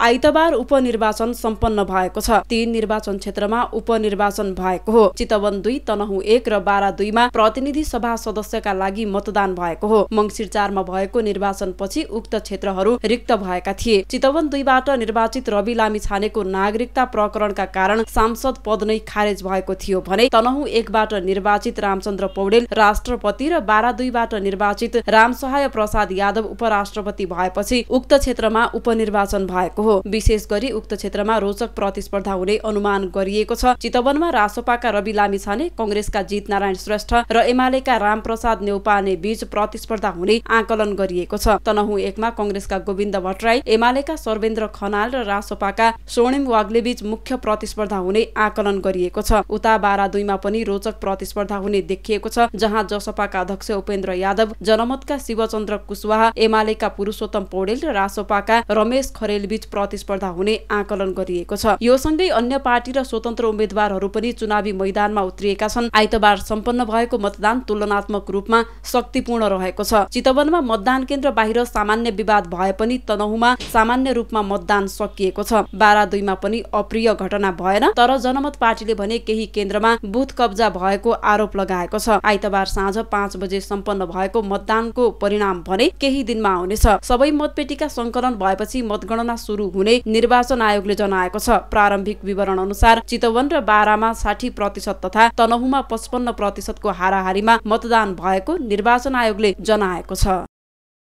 आइतबार उपनिर्वाचन सम्पन्न भएको छ तीन निर्वाचन क्षेत्रमा उपनिर्वाचन भएको हो चितवन दुई तनहु एक र बारा दुईमा प्रतिनिधि सभा सदस्यका लागि मतदान भएको हो मङ्सिर चारमा भएको निर्वाचनपछि उक्त क्षेत्रहरू रिक्त भएका थिए चितवन दुईबाट निर्वाचित रवि लामी छानेको नागरिकता प्रकरणका कारण सांसद पद नै खारेज भएको थियो भने तनहु एकबाट निर्वाचित रामचन्द्र पौडेल राष्ट्रपति र बाह्र दुईबाट निर्वाचित रामसहाय प्रसाद यादव उपराष्ट्रपति भएपछि उक्त क्षेत्रमा उपनिर्वाचन भएको भएको हो विशेष गरी उक्त क्षेत्रमा रोचक प्रतिस्पर्धा हुने अनुमान गरिएको छ चितवनमा रासोपाका रवि लामिछाने कंग्रेसका नारायण श्रेष्ठ र एमालेका रामप्रसाद नेउपाने बीच प्रतिस्पर्धा हुने आकलन गरिएको छ तनहु एकमा कंग्रेसका गोविन्द भट्टराई एमालेका सर्वेन्द्र खनाल र रासोपाका स्वर्णिम वाग्ले बीच मुख्य प्रतिस्पर्धा हुने आकलन गरिएको छ उता बारा दुईमा पनि रोचक प्रतिस्पर्धा हुने देखिएको छ जहाँ जसपाका अध्यक्ष उपेन्द्र यादव जनमतका शिवचन्द्र कुशवाहा एमालेका पुरुषोत्तम पौडेल र रासोपाका रमेश खरेल बीच प्रतिस्पर्धा हुने आकलन गरिएको छ यो सँगै अन्य पार्टी र स्वतन्त्र उम्मेद्वारहरू पनि चुनावी मैदानमा उत्रिएका छन् आइतबार सम्पन्न भएको मतदान तुलनात्मक रूपमा शक्तिपूर्ण रहेको छ चितवनमा मतदान केन्द्र बाहिर सामान्य विवाद भए पनि तनहुमा सामान्य रूपमा मतदान सकिएको छ बाह्र दुईमा पनि अप्रिय घटना भएन तर जनमत पार्टीले भने केही केन्द्रमा बुथ कब्जा भएको आरोप लगाएको छ आइतबार साँझ पाँच बजे सम्पन्न भएको मतदानको परिणाम भने केही दिनमा आउनेछ सबै मतपेटिका संकलन भएपछि मतगणना सुरु सुरु हुने निर्वाचन आयोगले जनाएको छ प्रारम्भिक विवरण अनुसार चितवन र बारामा साठी प्रतिशत तथा तनहुमा पचपन्न प्रतिशतको हाराहारीमा मतदान भएको निर्वाचन आयोगले जनाएको छ